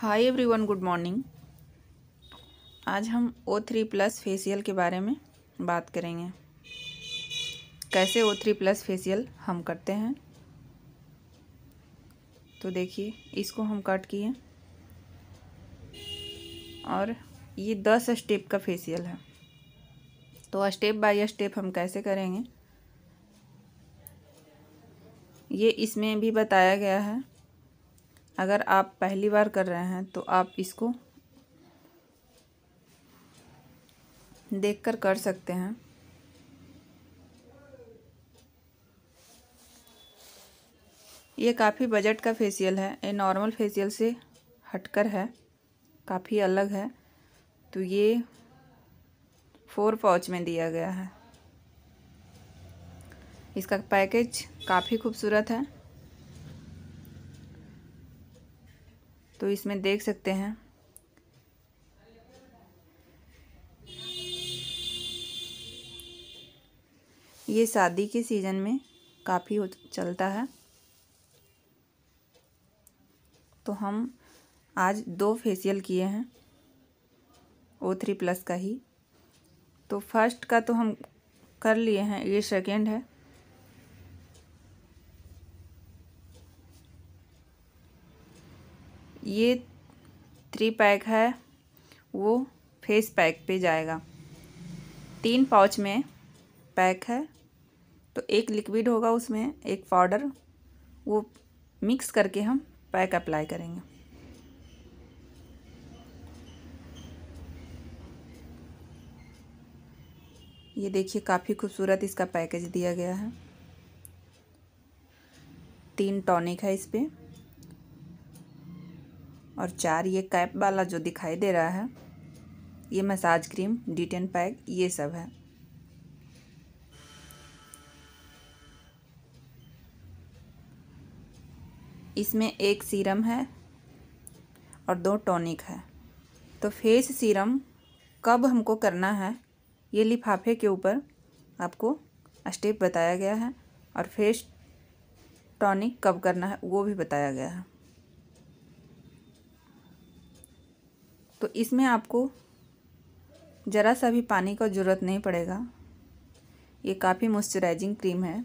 hi everyone good morning आज हम O three plus facial के बारे में बात करेंगे कैसे ओ थ्री प्लस फेसियल हम करते हैं तो देखिए इसको हम कट किए और ये दस स्टेप का फेसियल है तो स्टेप बाय स्टेप हम कैसे करेंगे ये इसमें भी बताया गया है अगर आप पहली बार कर रहे हैं तो आप इसको देखकर कर सकते हैं ये काफ़ी बजट का फेशियल है ये नॉर्मल फेशियल से हटकर है काफ़ी अलग है तो ये फोर पाउच में दिया गया है इसका पैकेज काफ़ी खूबसूरत है तो इसमें देख सकते हैं ये शादी के सीज़न में काफ़ी चलता है तो हम आज दो फेशियल किए हैं ओ थ्री प्लस का ही तो फर्स्ट का तो हम कर लिए हैं ये सेकेंड है ये थ्री पैक है वो फेस पैक पे जाएगा तीन पाउच में पैक है तो एक लिक्विड होगा उसमें एक पाउडर वो मिक्स करके हम पैक अप्लाई करेंगे ये देखिए काफ़ी खूबसूरत इसका पैकेज दिया गया है तीन टॉनिक है इस पर और चार ये कैप वाला जो दिखाई दे रहा है ये मसाज क्रीम डिटेन पैक ये सब है इसमें एक सीरम है और दो टॉनिक है तो फेस सीरम कब हमको करना है ये लिफाफे के ऊपर आपको स्टेप बताया गया है और फेस टॉनिक कब करना है वो भी बताया गया है तो इसमें आपको ज़रा सा भी पानी का ज़रूरत नहीं पड़ेगा ये काफ़ी मॉइस्चराइजिंग क्रीम है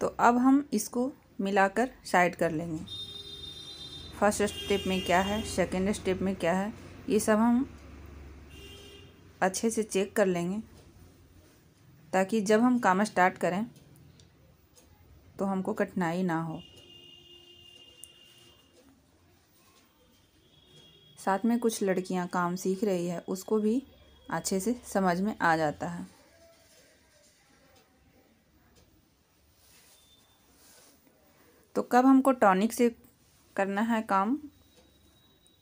तो अब हम इसको मिलाकर साइड कर लेंगे फर्स्ट स्टेप में क्या है सेकेंड स्टेप में क्या है ये सब हम अच्छे से चेक कर लेंगे ताकि जब हम काम स्टार्ट करें तो हमको कठिनाई ना हो साथ में कुछ लड़कियां काम सीख रही है उसको भी अच्छे से समझ में आ जाता है तो कब हमको टॉनिक से करना है काम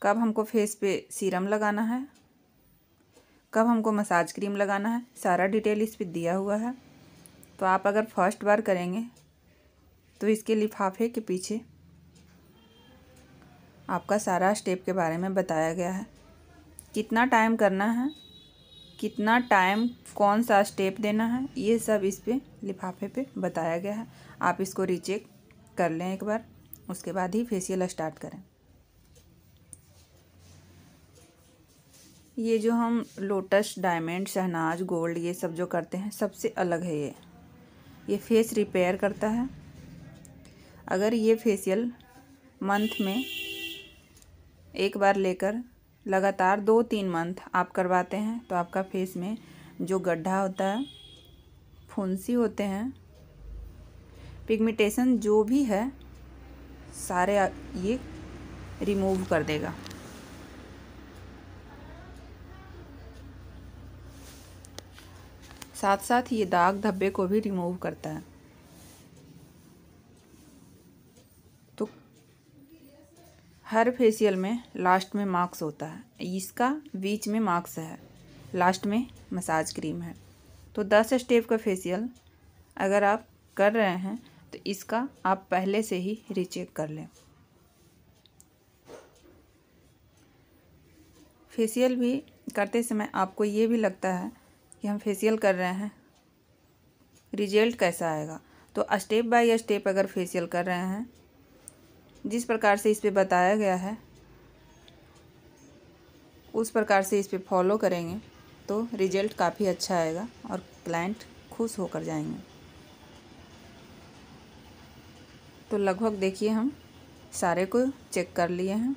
कब हमको फेस पे सीरम लगाना है कब हमको मसाज क्रीम लगाना है सारा डिटेल इस पर दिया हुआ है तो आप अगर फर्स्ट बार करेंगे तो इसके लिफाफे के पीछे आपका सारा स्टेप के बारे में बताया गया है कितना टाइम करना है कितना टाइम कौन सा स्टेप देना है ये सब इस पर लिफाफे पे बताया गया है आप इसको रीचेक कर लें एक बार उसके बाद ही फेसियल स्टार्ट करें ये जो हम लोटस डायमंड शहनाज गोल्ड ये सब जो करते हैं सबसे अलग है ये ये फेस रिपेयर करता है अगर ये फेसियल मंथ में एक बार लेकर लगातार दो तीन मंथ आप करवाते हैं तो आपका फेस में जो गड्ढा होता है फुंसी होते हैं पिगमेंटेशन जो भी है सारे ये रिमूव कर देगा साथ साथ ये दाग धब्बे को भी रिमूव करता है हर फेशियल में लास्ट में मार्क्स होता है इसका बीच में मार्क्स है लास्ट में मसाज क्रीम है तो दस स्टेप का फेशियल अगर आप कर रहे हैं तो इसका आप पहले से ही रिचेक कर लें फेशियल भी करते समय आपको ये भी लगता है कि हम फेशियल कर रहे हैं रिजल्ट कैसा आएगा तो स्टेप बाय स्टेप अगर फेशियल कर रहे हैं जिस प्रकार से इस पर बताया गया है उस प्रकार से इस पर फॉलो करेंगे तो रिजल्ट काफ़ी अच्छा आएगा और क्लाइंट खुश होकर जाएंगे तो लगभग देखिए हम सारे को चेक कर लिए हैं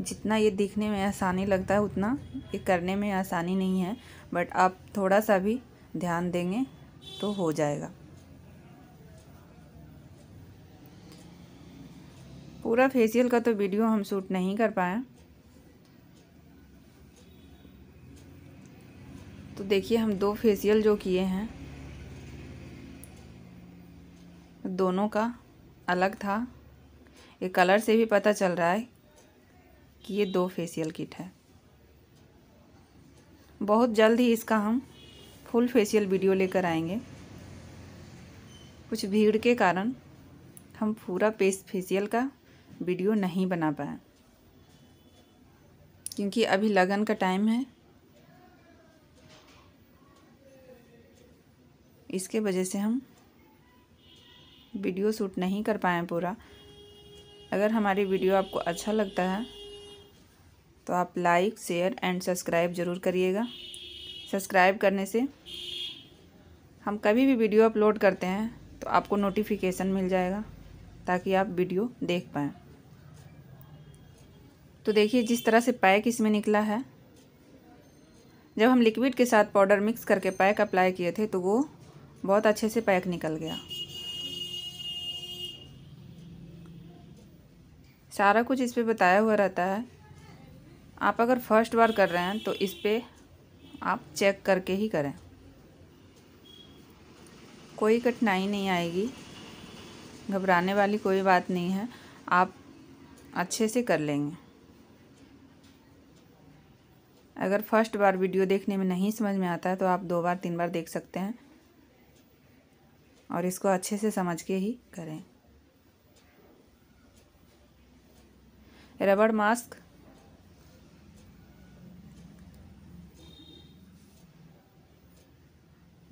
जितना ये दिखने में आसानी लगता है उतना ये करने में आसानी नहीं है बट आप थोड़ा सा भी ध्यान देंगे तो हो जाएगा पूरा फेशियल का तो वीडियो हम शूट नहीं कर पाए तो देखिए हम दो फेसियल जो किए हैं दोनों का अलग था ये कलर से भी पता चल रहा है कि ये दो फेसियल किट है बहुत जल्द ही इसका हम फुल फेशियल वीडियो लेकर आएंगे कुछ भीड़ के कारण हम पूरा पेस्ट फेशियल का वीडियो नहीं बना पाए क्योंकि अभी लगन का टाइम है इसके वजह से हम वीडियो शूट नहीं कर पाए पूरा अगर हमारी वीडियो आपको अच्छा लगता है तो आप लाइक शेयर एंड सब्सक्राइब ज़रूर करिएगा सब्सक्राइब करने से हम कभी भी वीडियो अपलोड करते हैं तो आपको नोटिफिकेशन मिल जाएगा ताकि आप वीडियो देख पाएँ तो देखिए जिस तरह से पैक इसमें निकला है जब हम लिक्विड के साथ पाउडर मिक्स करके पैक अप्लाई किए थे तो वो बहुत अच्छे से पैक निकल गया सारा कुछ इस पर बताया हुआ रहता है आप अगर फर्स्ट बार कर रहे हैं तो इस पर आप चेक करके ही करें कोई कठिनाई नहीं आएगी घबराने वाली कोई बात नहीं है आप अच्छे से कर लेंगे अगर फर्स्ट बार वीडियो देखने में नहीं समझ में आता है तो आप दो बार तीन बार देख सकते हैं और इसको अच्छे से समझ के ही करें रबड़ मास्क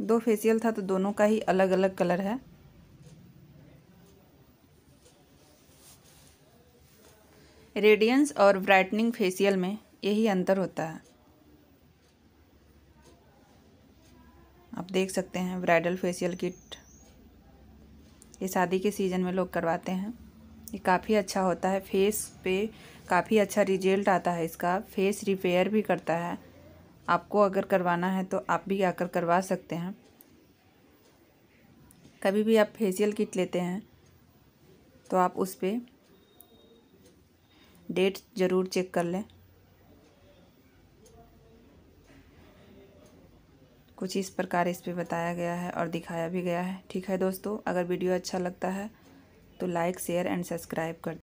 दो फेसियल था तो दोनों का ही अलग अलग कलर है रेडियंस और ब्राइटनिंग फेसियल में यही अंतर होता है देख सकते हैं ब्राइडल फेशियल किट ये शादी के सीज़न में लोग करवाते हैं ये काफ़ी अच्छा होता है फेस पे काफ़ी अच्छा रिजल्ट आता है इसका फेस रिपेयर भी करता है आपको अगर करवाना है तो आप भी आकर करवा सकते हैं कभी भी आप फेशियल किट लेते हैं तो आप उस पर डेट ज़रूर चेक कर लें कुछ इस प्रकार इस पर बताया गया है और दिखाया भी गया है ठीक है दोस्तों अगर वीडियो अच्छा लगता है तो लाइक शेयर एंड सब्सक्राइब कर